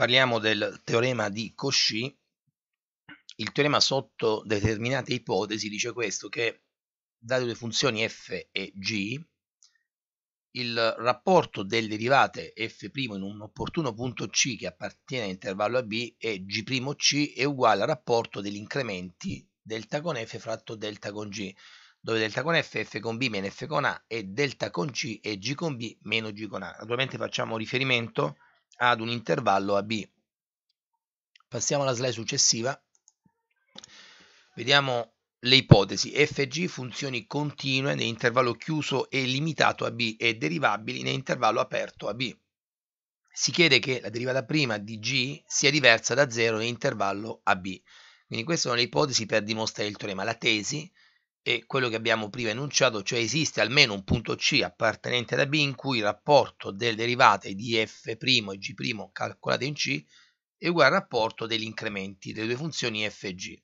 parliamo del teorema di Cauchy, il teorema sotto determinate ipotesi dice questo, che date le funzioni f e g, il rapporto delle derivate f' in un opportuno punto c che appartiene all'intervallo a b e g'c è uguale al rapporto degli incrementi delta con f fratto delta con g, dove delta con f, è f con b meno f con a e delta con c è g con b meno g con a. Naturalmente facciamo riferimento ad un intervallo AB. Passiamo alla slide successiva. Vediamo le ipotesi fg funzioni continue nell'intervallo chiuso e limitato AB e derivabili nell'intervallo aperto AB. Si chiede che la derivata prima di g sia diversa da 0 nell'intervallo a b. Quindi queste sono le ipotesi per dimostrare il teorema. La tesi e quello che abbiamo prima enunciato, cioè esiste almeno un punto C appartenente da B in cui il rapporto delle derivate di f' e g' calcolate in C è uguale al rapporto degli incrementi delle due funzioni f e g.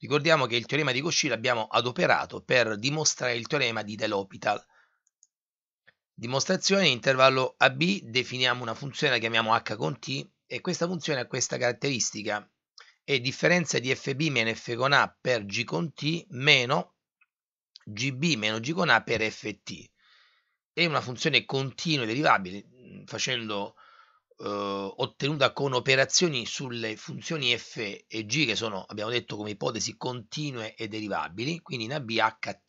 Ricordiamo che il teorema di Cauchy l'abbiamo adoperato per dimostrare il teorema di Dell'Hopital. Dimostrazione in intervallo AB definiamo una funzione la chiamiamo h con t e questa funzione ha questa caratteristica è differenza di fb meno f con a per g con t meno gb meno g con a per ft è una funzione continua e derivabile mm, facendo eh, ottenuta con operazioni sulle funzioni f e g che sono abbiamo detto come ipotesi continue e derivabili quindi in abht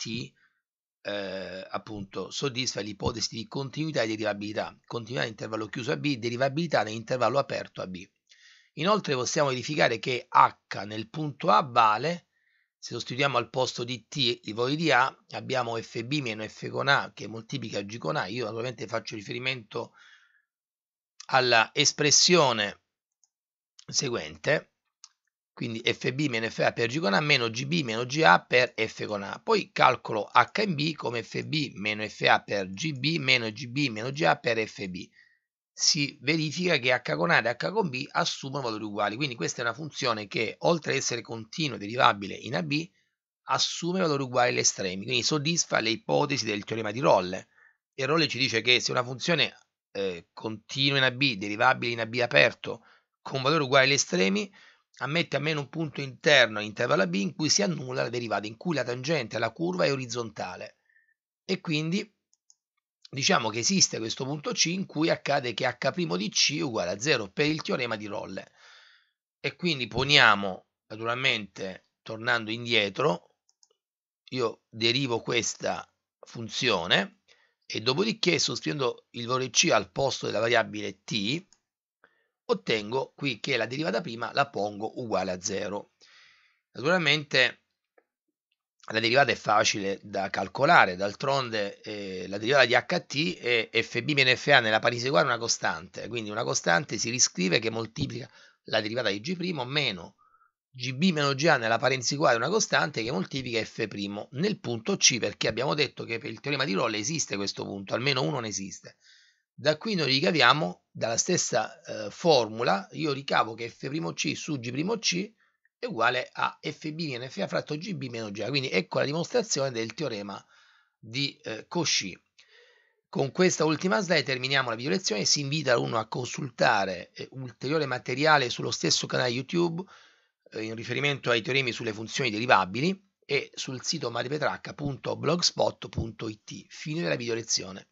eh, appunto soddisfa l'ipotesi di continuità e derivabilità continuità intervallo chiuso a b derivabilità nell'intervallo aperto a b inoltre possiamo verificare che h nel punto a vale se sostituiamo al posto di T i valori di A, abbiamo FB meno F con A che moltiplica G con A. Io naturalmente faccio riferimento alla espressione seguente, quindi FB meno FA per G con A meno GB meno GA per F con A. Poi calcolo h in b come FB meno FA per GB meno GB meno GA per FB si verifica che H con A e H con B assumono valori uguali. Quindi questa è una funzione che, oltre ad essere continua e derivabile in AB, assume valori uguali agli estremi, quindi soddisfa le ipotesi del teorema di Rolle. E Rolle ci dice che se una funzione eh, continua in AB, derivabile in AB aperto, con valori uguali agli estremi, ammette almeno un punto interno all'intervallo AB in cui si annulla la derivata, in cui la tangente alla curva è orizzontale. E quindi diciamo che esiste questo punto C in cui accade che h' di C uguale a 0 per il teorema di Rolle. E quindi poniamo, naturalmente, tornando indietro, io derivo questa funzione e dopodiché sostituendo il valore C al posto della variabile T, ottengo qui che la derivata prima la pongo uguale a 0. Naturalmente la derivata è facile da calcolare, d'altronde eh, la derivata di ht è fb fa nella parisi uguale a una costante, quindi una costante si riscrive che moltiplica la derivata di g' meno gb ga nella parentesi uguale a una costante che moltiplica f' nel punto c perché abbiamo detto che per il teorema di Rolle esiste questo punto, almeno uno ne esiste. Da qui noi ricaviamo, dalla stessa eh, formula, io ricavo che f'c su g'c è uguale a fb in fa fratto gb meno ga. Quindi ecco la dimostrazione del teorema di eh, Cauchy. Con questa ultima slide terminiamo la video lezione. Si invita uno a consultare eh, ulteriore materiale sullo stesso canale YouTube eh, in riferimento ai teoremi sulle funzioni derivabili e sul sito maripetracca.blogspot.it. Fine della video lezione.